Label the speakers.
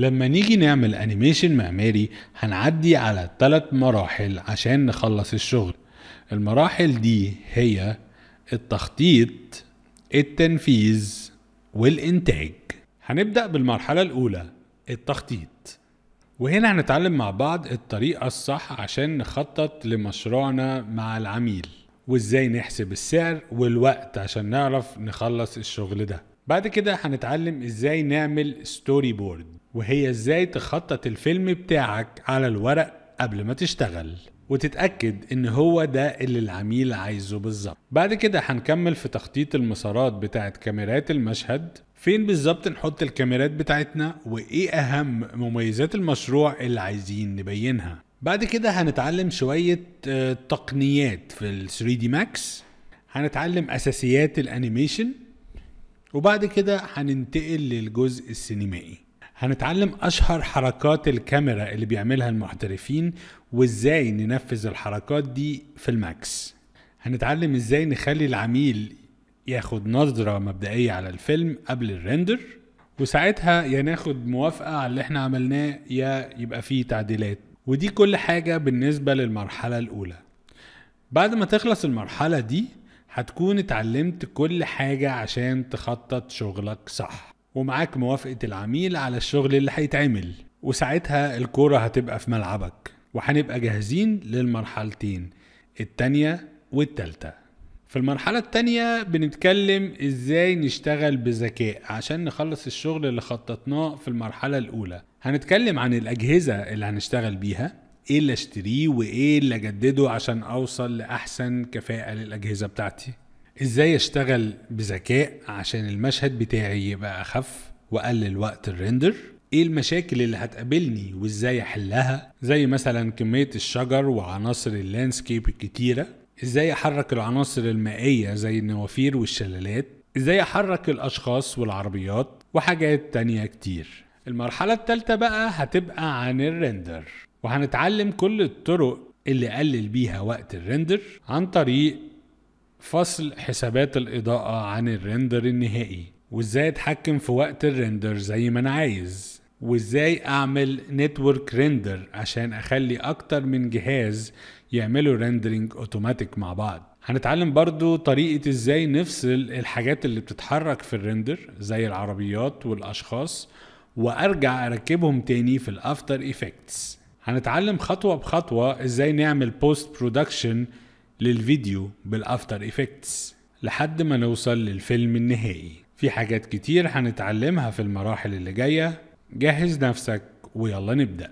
Speaker 1: لما نيجي نعمل انيميشن معماري هنعدي على ثلاث مراحل عشان نخلص الشغل المراحل دي هي التخطيط التنفيذ والإنتاج هنبدأ بالمرحلة الأولى التخطيط وهنا هنتعلم مع بعض الطريقة الصح عشان نخطط لمشروعنا مع العميل وازاي نحسب السعر والوقت عشان نعرف نخلص الشغل ده بعد كده هنتعلم ازاي نعمل ستوري بورد وهي ازاي تخطط الفيلم بتاعك على الورق قبل ما تشتغل وتتأكد إن هو ده اللي العميل عايزه بالظبط. بعد كده هنكمل في تخطيط المسارات بتاعت كاميرات المشهد فين بالظبط نحط الكاميرات بتاعتنا وإيه أهم مميزات المشروع اللي عايزين نبينها. بعد كده هنتعلم شوية آه، تقنيات في ال 3D Max هنتعلم أساسيات الأنيميشن وبعد كده هننتقل للجزء السينمائي هنتعلم اشهر حركات الكاميرا اللي بيعملها المحترفين وازاي ننفذ الحركات دي في الماكس هنتعلم ازاي نخلي العميل ياخد نظرة مبدئية على الفيلم قبل الريندر وساعتها يا ناخد موافقة على اللي احنا عملناه يا يبقى فيه تعديلات ودي كل حاجة بالنسبة للمرحلة الأولى بعد ما تخلص المرحلة دي هتكون اتعلمت كل حاجة عشان تخطط شغلك صح ومعاك موافقة العميل على الشغل اللي هيتعمل وساعتها الكورة هتبقى في ملعبك وهنبقى جاهزين للمرحلتين التانية والتالتة في المرحلة التانية بنتكلم ازاي نشتغل بذكاء عشان نخلص الشغل اللي خططناه في المرحلة الأولى هنتكلم عن الأجهزة اللي هنشتغل بيها ايه اللي اشتريه وايه اللي اجدده عشان اوصل لأحسن كفاءة للأجهزة بتاعتي ازاي اشتغل بذكاء عشان المشهد بتاعي يبقى اخف واقلل وقت الريندر ايه المشاكل اللي هتقابلني وازاي احلها زي مثلا كميه الشجر وعناصر اللاندسكيب الكتيره ازاي احرك العناصر المائيه زي النوافير والشلالات ازاي احرك الاشخاص والعربيات وحاجات تانية كتير المرحله الثالثه بقى هتبقى عن الريندر وهنتعلم كل الطرق اللي قلل بيها وقت الريندر عن طريق فصل حسابات الإضاءة عن الريندر النهائي وازاي اتحكم في وقت الريندر زي ما انا عايز وازاي اعمل نتورك ريندر عشان اخلي اكتر من جهاز يعملوا ريندرينج اوتوماتيك مع بعض هنتعلم برضو طريقة ازاي نفصل الحاجات اللي بتتحرك في الريندر زي العربيات والاشخاص وارجع اركبهم تاني في الافتر ايفكتس هنتعلم خطوة بخطوة ازاي نعمل بوست برودكشن للفيديو بالافتر افكتس لحد ما نوصل للفيلم النهائي في حاجات كتير هنتعلمها في المراحل اللي جاية جهز نفسك ويلا نبدأ